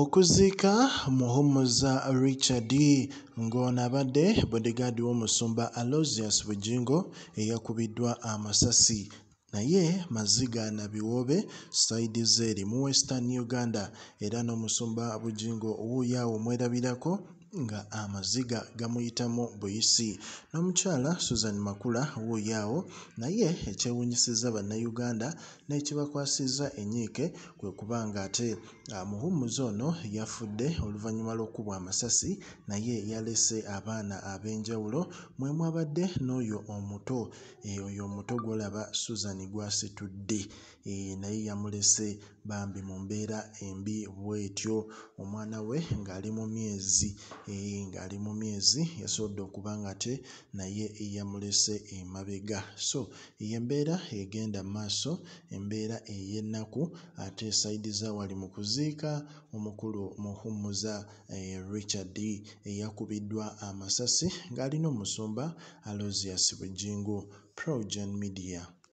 okuziika muhumuza richard ng'ono abadde bodigaadi w'omusumba alosius bugingo eyakubiddwa amasasi naye maziga na biwobe saidi zeri mu western uganda era n'omusumba bugingo wuuyo awo mwerabirako nga amaziga gamuyitamu buyisi n'omukyala susan makula wuuyo awo naye ekyewunyisiza bannayuganda n'ekibakwasiza enyiike kwe kuba nga ate amuwummuzi ono yafudde oluvannyuma lw'okubwa amasasi naye yalese abaana ab'enjawulo mwe mwabadde n'oyo omuto oyo omuto gwolaba susan gwasitudde e, naye yamulese bambi mu mbeera embi bwetyo omwana we ng'ali mu myezi eh, ng'ali mu myezi yasobodde okuba ngate naye yamulese emabega so yembeera egenda maaso embeera ey'ennaku ate esaidiza wali mu kuziika omukulu muhumuza eh, richard eyakubiddwa eh, amasasi ng'alina omusumba alosius bujingu progen media